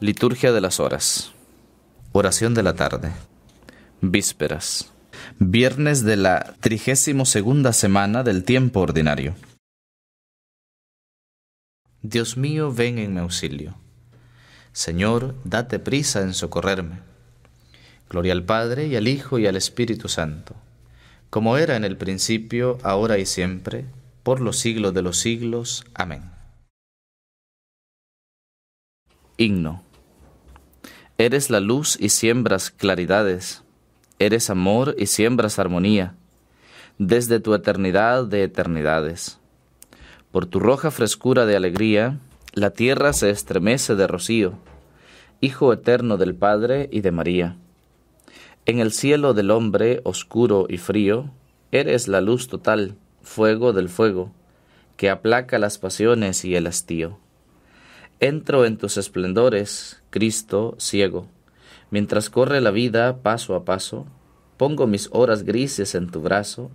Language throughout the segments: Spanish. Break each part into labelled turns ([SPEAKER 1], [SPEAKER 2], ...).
[SPEAKER 1] Liturgia de las Horas. Oración de la tarde. Vísperas. Viernes de la 32 semana del tiempo ordinario. Dios mío, ven en mi auxilio. Señor, date prisa en socorrerme. Gloria al Padre y al Hijo y al Espíritu Santo, como era en el principio, ahora y siempre, por los siglos de los siglos. Amén. Himno. Eres la luz y siembras claridades. Eres amor y siembras armonía. Desde tu eternidad de eternidades. Por tu roja frescura de alegría, la tierra se estremece de rocío. Hijo eterno del Padre y de María. En el cielo del hombre oscuro y frío, eres la luz total, fuego del fuego, que aplaca las pasiones y el hastío. Entro en tus esplendores, Cristo ciego. Mientras corre la vida paso a paso, pongo mis horas grises en tu brazo,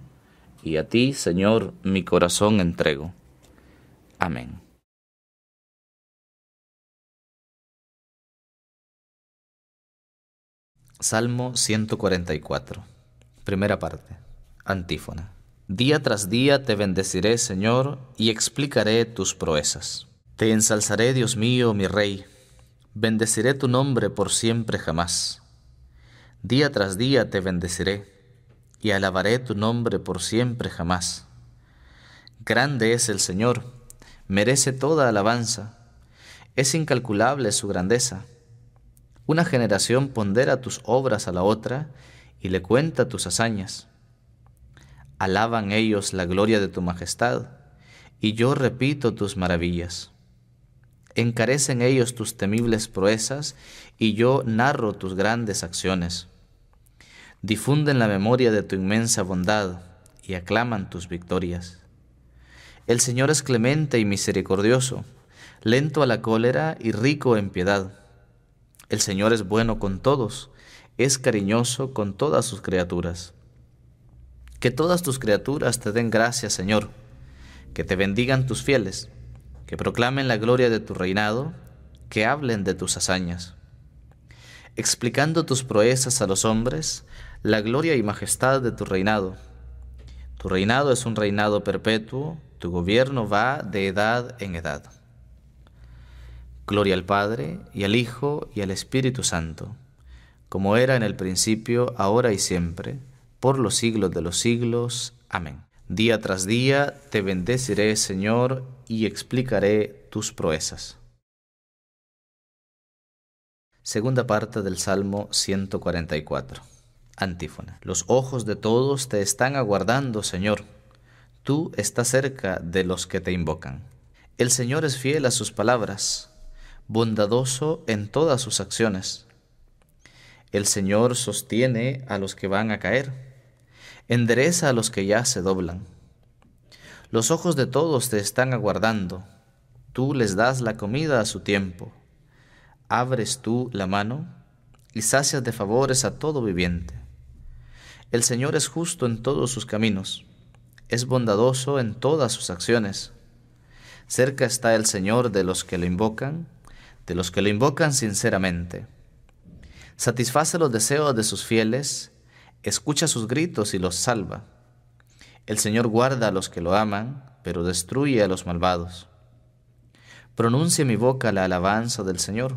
[SPEAKER 1] y a ti, Señor, mi corazón entrego. Amén. Salmo 144. Primera parte. Antífona. Día tras día te bendeciré, Señor, y explicaré tus proezas. Te ensalzaré, Dios mío, mi Rey, bendeciré tu nombre por siempre jamás. Día tras día te bendeciré, y alabaré tu nombre por siempre jamás. Grande es el Señor, merece toda alabanza, es incalculable su grandeza. Una generación pondera tus obras a la otra y le cuenta tus hazañas. Alaban ellos la gloria de tu majestad, y yo repito tus maravillas. Encarecen ellos tus temibles proezas y yo narro tus grandes acciones. Difunden la memoria de tu inmensa bondad y aclaman tus victorias. El Señor es clemente y misericordioso, lento a la cólera y rico en piedad. El Señor es bueno con todos, es cariñoso con todas sus criaturas. Que todas tus criaturas te den gracias, Señor, que te bendigan tus fieles que proclamen la gloria de tu reinado, que hablen de tus hazañas. Explicando tus proezas a los hombres, la gloria y majestad de tu reinado. Tu reinado es un reinado perpetuo, tu gobierno va de edad en edad. Gloria al Padre, y al Hijo, y al Espíritu Santo, como era en el principio, ahora y siempre, por los siglos de los siglos. Amén. Día tras día te bendeciré, Señor, y explicaré tus proezas. Segunda parte del Salmo 144. Antífona. Los ojos de todos te están aguardando, Señor. Tú estás cerca de los que te invocan. El Señor es fiel a sus palabras, bondadoso en todas sus acciones. El Señor sostiene a los que van a caer endereza a los que ya se doblan. Los ojos de todos te están aguardando, tú les das la comida a su tiempo, abres tú la mano y sacias de favores a todo viviente. El Señor es justo en todos sus caminos, es bondadoso en todas sus acciones. Cerca está el Señor de los que lo invocan, de los que lo invocan sinceramente. Satisface los deseos de sus fieles, escucha sus gritos y los salva. El Señor guarda a los que lo aman, pero destruye a los malvados. Pronuncia mi boca la alabanza del Señor.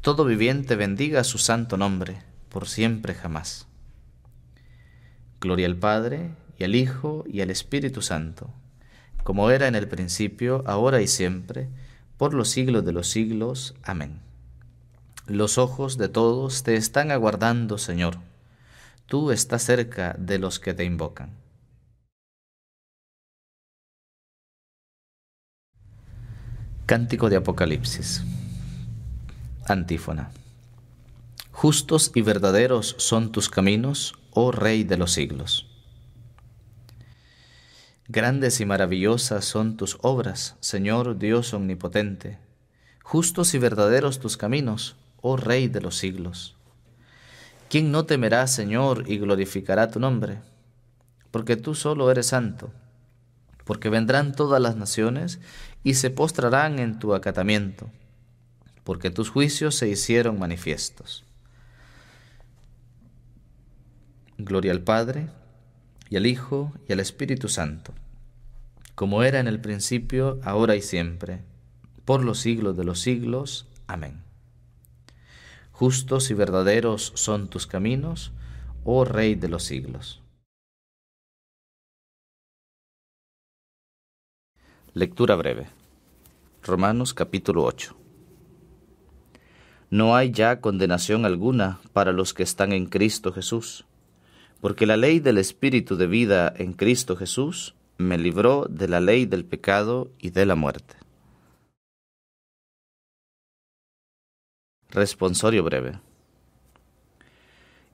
[SPEAKER 1] Todo viviente bendiga su santo nombre, por siempre jamás. Gloria al Padre, y al Hijo, y al Espíritu Santo, como era en el principio, ahora y siempre, por los siglos de los siglos. Amén. Los ojos de todos te están aguardando, Señor tú estás cerca de los que te invocan. Cántico de Apocalipsis. Antífona. Justos y verdaderos son tus caminos, oh Rey de los siglos. Grandes y maravillosas son tus obras, Señor Dios omnipotente. Justos y verdaderos tus caminos, oh Rey de los siglos. ¿Quién no temerá, Señor, y glorificará tu nombre? Porque tú solo eres santo, porque vendrán todas las naciones y se postrarán en tu acatamiento, porque tus juicios se hicieron manifiestos. Gloria al Padre, y al Hijo, y al Espíritu Santo, como era en el principio, ahora y siempre, por los siglos de los siglos. Amén justos y verdaderos son tus caminos, oh Rey de los siglos. Lectura breve. Romanos capítulo 8. No hay ya condenación alguna para los que están en Cristo Jesús, porque la ley del Espíritu de vida en Cristo Jesús me libró de la ley del pecado y de la muerte. Responsorio breve.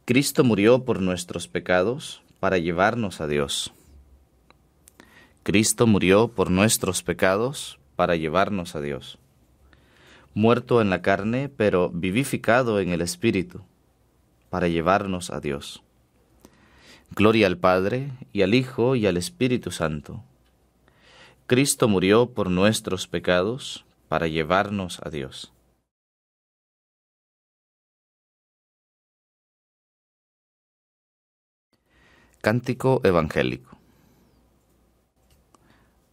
[SPEAKER 1] Cristo murió por nuestros pecados para llevarnos a Dios. Cristo murió por nuestros pecados para llevarnos a Dios. Muerto en la carne, pero vivificado en el Espíritu, para llevarnos a Dios. Gloria al Padre, y al Hijo, y al Espíritu Santo. Cristo murió por nuestros pecados para llevarnos a Dios. cántico evangélico.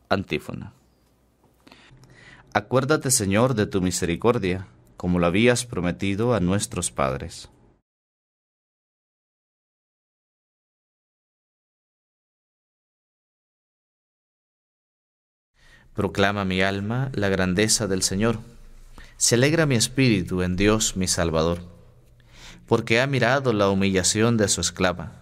[SPEAKER 1] Antífona. Acuérdate, Señor, de tu misericordia, como lo habías prometido a nuestros padres. Proclama mi alma la grandeza del Señor. Se alegra mi espíritu en Dios mi Salvador, porque ha mirado la humillación de su esclava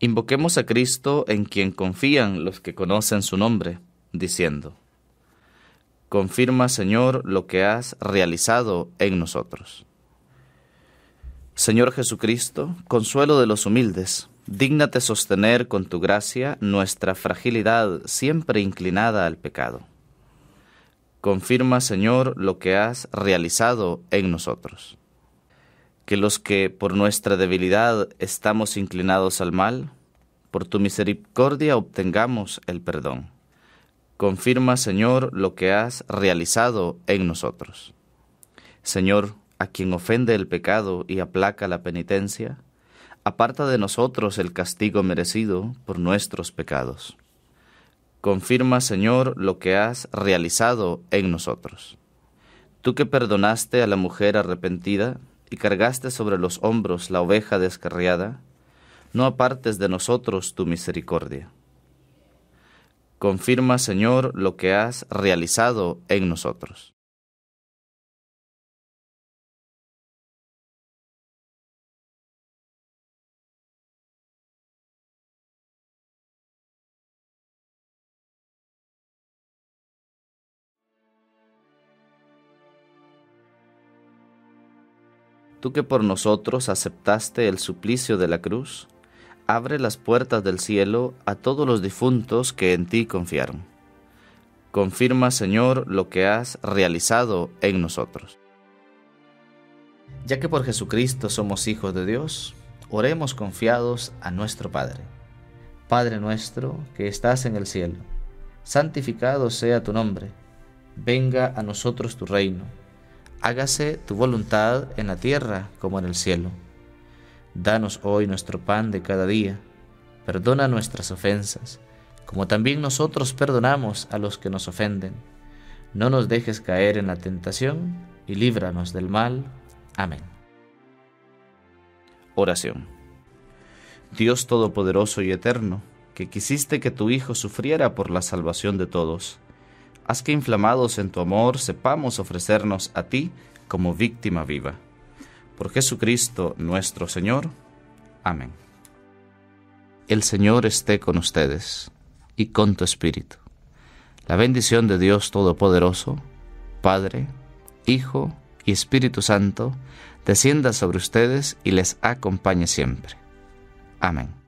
[SPEAKER 1] Invoquemos a Cristo en quien confían los que conocen su nombre, diciendo, Confirma, Señor, lo que has realizado en nosotros. Señor Jesucristo, consuelo de los humildes, dígnate sostener con tu gracia nuestra fragilidad siempre inclinada al pecado. Confirma, Señor, lo que has realizado en nosotros que los que por nuestra debilidad estamos inclinados al mal, por tu misericordia obtengamos el perdón. Confirma, Señor, lo que has realizado en nosotros. Señor, a quien ofende el pecado y aplaca la penitencia, aparta de nosotros el castigo merecido por nuestros pecados. Confirma, Señor, lo que has realizado en nosotros. Tú que perdonaste a la mujer arrepentida, y cargaste sobre los hombros la oveja descarriada, no apartes de nosotros tu misericordia. Confirma, Señor, lo que has realizado en nosotros. tú que por nosotros aceptaste el suplicio de la cruz, abre las puertas del cielo a todos los difuntos que en ti confiaron. Confirma, Señor, lo que has realizado en nosotros. Ya que por Jesucristo somos hijos de Dios, oremos confiados a nuestro Padre. Padre nuestro que estás en el cielo, santificado sea tu nombre, venga a nosotros tu reino hágase tu voluntad en la tierra como en el cielo. Danos hoy nuestro pan de cada día, perdona nuestras ofensas, como también nosotros perdonamos a los que nos ofenden. No nos dejes caer en la tentación y líbranos del mal. Amén. Oración. Dios Todopoderoso y Eterno, que quisiste que tu Hijo sufriera por la salvación de todos, haz que inflamados en tu amor sepamos ofrecernos a ti como víctima viva. Por Jesucristo nuestro Señor. Amén. El Señor esté con ustedes y con tu espíritu. La bendición de Dios Todopoderoso, Padre, Hijo y Espíritu Santo, descienda sobre ustedes y les acompañe siempre. Amén.